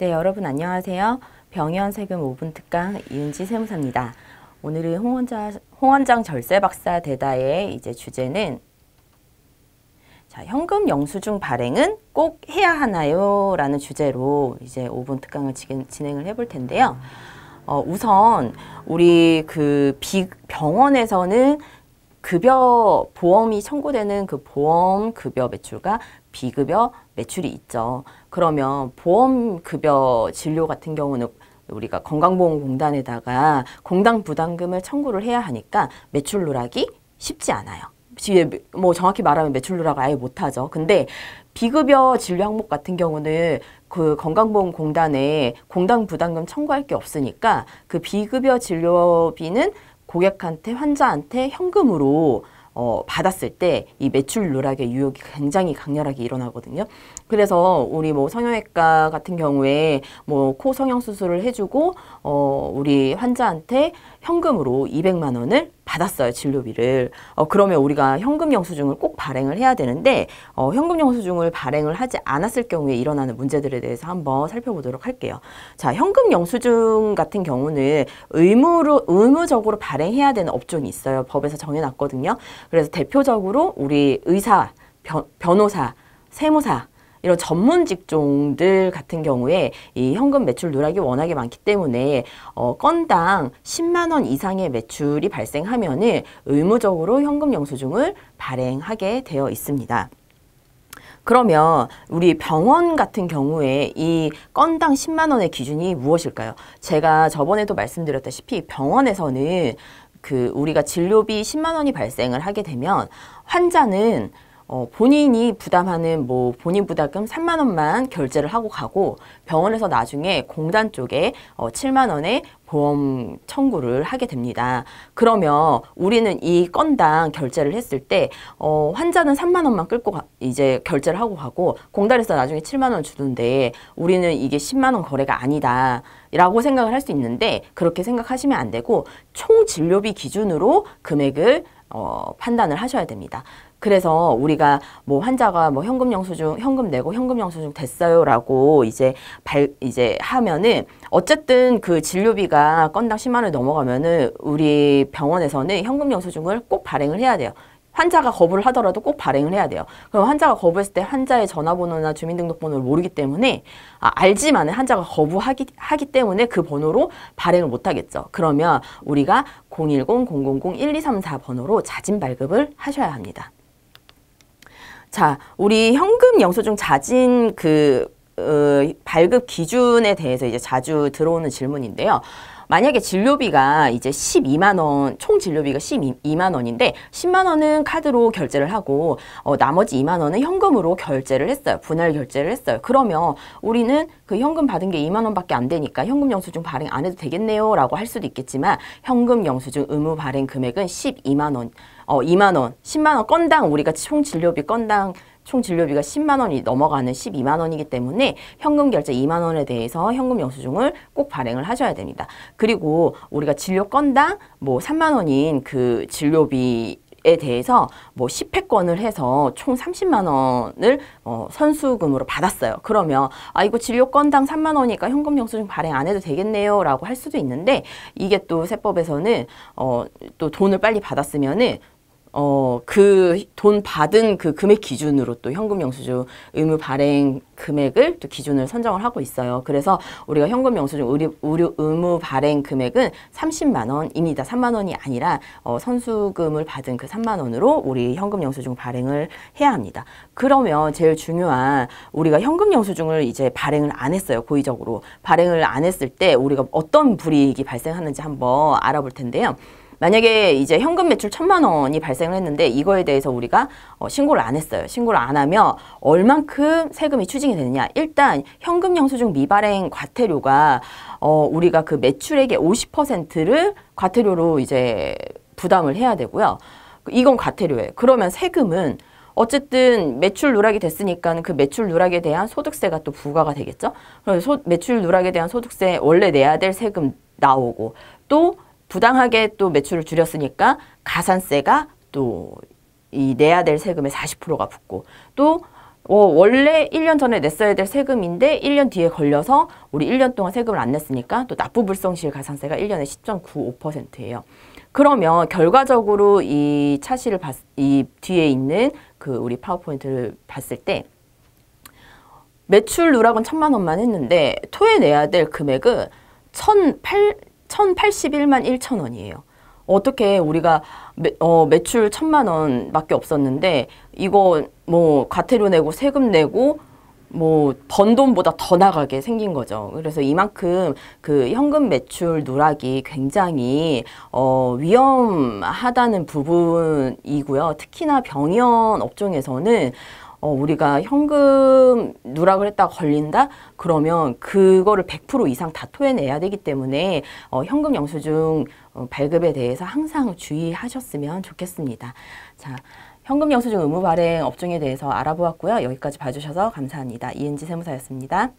네, 여러분 안녕하세요. 병현 세금 5분 특강 이은지 세무사입니다. 오늘은 홍원자, 홍원장 절세 박사 대다의 이제 주제는 자, 현금 영수증 발행은 꼭 해야 하나요? 라는 주제로 이제 5분 특강을 지금 진행을 해볼 텐데요. 어, 우선 우리 그 비, 병원에서는 급여 보험이 청구되는 그 보험 급여 매출과 비급여 매출이 있죠. 그러면 보험급여 진료 같은 경우는 우리가 건강보험공단에다가 공당 부담금을 청구를 해야 하니까 매출 누락이 쉽지 않아요. 뭐 정확히 말하면 매출 누락을 아예 못하죠. 근데 비급여 진료 항목 같은 경우는 그 건강보험공단에 공당 부담금 청구할 게 없으니까 그 비급여 진료비는 고객한테 환자한테 현금으로 어, 받았을 때 이 매출 누락의 유혹이 굉장히 강렬하게 일어나거든요. 그래서 우리 뭐 성형외과 같은 경우에 뭐 코 성형 수술을 해주고 어, 우리 환자한테 현금으로 200만 원을 받았어요 진료비를 어, 그러면 우리가 현금 영수증을 꼭 발행을 해야 되는데 어, 현금 영수증을 발행을 하지 않았을 경우에 일어나는 문제들에 대해서 한번 살펴보도록 할게요 자 현금 영수증 같은 경우는 의무로 의무적으로 발행해야 되는 업종이 있어요 법에서 정해놨거든요 그래서 대표적으로 우리 의사 변, 변호사 세무사 이런 전문 직종들 같은 경우에 이 현금 매출 누락이 워낙에 많기 때문에 어, 건당 10만 원 이상의 매출이 발생하면은 의무적으로 현금 영수증을 발행하게 되어 있습니다. 그러면 우리 병원 같은 경우에 이 건당 10만 원의 기준이 무엇일까요? 제가 저번에도 말씀드렸다시피 병원에서는 그 우리가 진료비 10만 원이 발생을 하게 되면 환자는 어, 본인이 부담하는 뭐 본인 부담금 3만 원만 결제를 하고 가고 병원에서 나중에 공단 쪽에 어, 7만 원의 보험 청구를 하게 됩니다. 그러면 우리는 이 건당 결제를 했을 때 어, 환자는 3만 원만 끌고 가, 이제 결제를 하고 가고 공단에서 나중에 7만 원 주는데 우리는 이게 10만 원 거래가 아니다. 라고 생각을 할 수 있는데 그렇게 생각하시면 안 되고 총 진료비 기준으로 금액을 어, 판단을 하셔야 됩니다. 그래서 우리가 뭐 환자가 뭐 현금 영수증 현금 내고 현금 영수증 됐어요라고 이제 발 이제 하면은 어쨌든 그 진료비가 건당 10만 원 넘어가면은 우리 병원에서는 현금 영수증을 꼭 발행을 해야 돼요. 환자가 거부를 하더라도 꼭 발행을 해야 돼요. 그럼 환자가 거부했을 때 환자의 전화번호나 주민등록번호를 모르기 때문에 아, 알지만 환자가 거부하기 하기 때문에 그 번호로 발행을 못하겠죠. 그러면 우리가 010-000-1234 번호로 자진 발급을 하셔야 합니다. 자, 우리 현금 영수증 자진 그 어, 발급 기준에 대해서 이제 자주 들어오는 질문인데요. 만약에 진료비가 이제 12만 원, 총 진료비가 12만 원인데 10만 원은 카드로 결제를 하고 어, 나머지 2만 원은 현금으로 결제를 했어요. 분할 결제를 했어요. 그러면 우리는 그 현금 받은 게 2만 원밖에 안 되니까 현금 영수증 발행 안 해도 되겠네요라고 할 수도 있겠지만 현금 영수증 의무 발행 금액은 12만 원. 어, 2만 원, 10만 원 건당 우리가 총 진료비 건당 총 진료비가 10만 원이 넘어가는 12만 원이기 때문에 현금 결제 2만 원에 대해서 현금 영수증을 꼭 발행을 하셔야 됩니다. 그리고 우리가 진료 건당 뭐 3만 원인 그 진료비 에 대해서 뭐 10회권을 해서 총 30만 원을 어, 선수금으로 받았어요. 그러면 아 이거 진료 건당 3만 원이니까 현금 영수증 발행 안 해도 되겠네요라고 할 수도 있는데 이게 또 세법에서는 어, 또 돈을 빨리 받았으면은 어, 그 돈 받은 그 금액 기준으로 또 현금 영수증 의무 발행 금액을 또 기준을 선정을 하고 있어요. 그래서 우리가 현금 영수증 의료, 의료 의무 발행 금액은 30만 원입니다. 3만 원이 아니라 어, 선수금을 받은 그 3만 원으로 우리 현금 영수증 발행을 해야 합니다. 그러면 제일 중요한 우리가 현금 영수증을 이제 발행을 안 했어요. 고의적으로 발행을 안 했을 때 우리가 어떤 불이익이 발생하는지 한번 알아볼 텐데요. 만약에 이제 현금 매출 천만 원이 발생을 했는데 이거에 대해서 우리가 어, 신고를 안 했어요. 신고를 안 하면 얼만큼 세금이 추징이 되느냐. 일단 현금 영수증 미발행 과태료가 어, 우리가 그 매출액의 50%를 과태료로 이제 부담을 해야 되고요. 이건 과태료예요. 그러면 세금은 어쨌든 매출 누락이 됐으니까 그 매출 누락에 대한 소득세가 또 부과가 되겠죠. 그래서 소, 매출 누락에 대한 소득세 원래 내야 될 세금 나오고 또 부당하게 또 매출을 줄였으니까 가산세가 또 이 내야 될 세금의 40%가 붙고 또 어, 원래 1년 전에 냈어야 될 세금인데 1년 뒤에 걸려서 우리 1년 동안 세금을 안 냈으니까 또 납부불성실 가산세가 1년에 10.95%예요. 그러면 결과적으로 이 차시를 봤, 이 뒤에 있는 그 우리 파워포인트를 봤을 때 매출 누락은 천만 원만 했는데 토해내야 될 금액은 천팔 1,081만 1천 원이에요. 어떻게 우리가 매, 어, 매출 천만 원밖에 없었는데 이거 뭐 과태료 내고 세금 내고 뭐 번 돈보다 더 나가게 생긴 거죠. 그래서 이만큼 그 현금 매출 누락이 굉장히 어 위험하다는 부분이고요. 특히나 병이 업종에서는 어, 우리가 현금 누락을 했다 걸린다? 그러면 그거를 100% 이상 다 토해내야 되기 때문에 어, 현금 영수증 어, 발급에 대해서 항상 주의하셨으면 좋겠습니다. 자, 현금 영수증 의무 발행 업종에 대해서 알아보았고요. 여기까지 봐주셔서 감사합니다. 이은지 세무사였습니다.